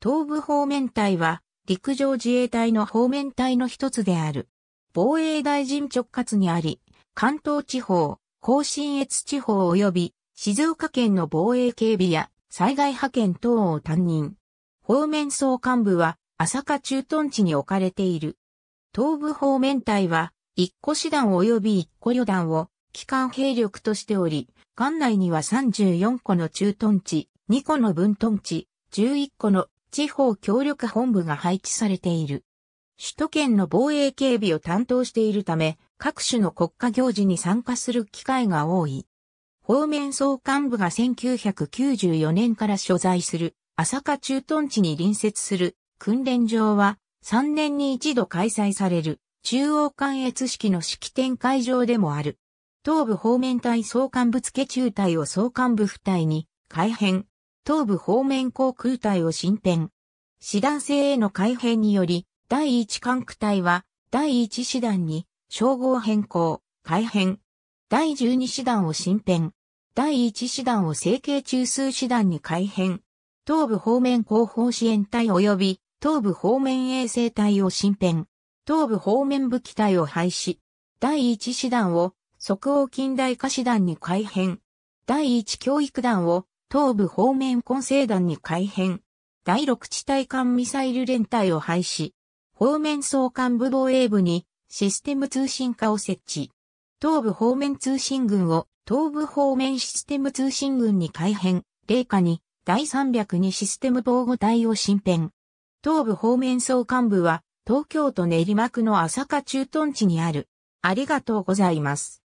東部方面隊は陸上自衛隊の方面隊の一つである。防衛大臣直轄にあり、関東地方、甲信越地方及び静岡県の防衛警備や災害派遣等を担任。方面総幹部は朝霞駐屯地に置かれている。東部方面隊は一個師団及び一個旅団を機関兵力としており、館内には34個の駐屯地、2個の分屯地、11個の地方協力本部が配置されている。首都圏の防衛警備を担当しているため、各種の国家行事に参加する機会が多い。方面総幹部が1994年から所在する朝霞駐屯地に隣接する訓練場は3年に一度開催される中央関越式の式典会場でもある。東部方面隊総幹部付中隊を総幹部付隊に改編、東部方面航空隊を進編。師団制への改編により、第一管区隊は、第1師団に、称号変更、改編。第12師団を新編。第1師団を整形中枢師団に改編。東部方面後方支援隊及び、東部方面衛生隊を新編。東部方面武器隊を廃止。第1師団を、即応近代化師団に改編。第1教育団を、東部方面混成団に改編。第6地対艦ミサイル連隊を廃止。方面総幹部防衛部にシステム通信課を設置。東部方面通信軍を東部方面システム通信軍に改編。霊下に第302システム防護隊を新編。東部方面総幹部は東京都練馬区の朝霞駐屯地にある。ありがとうございます。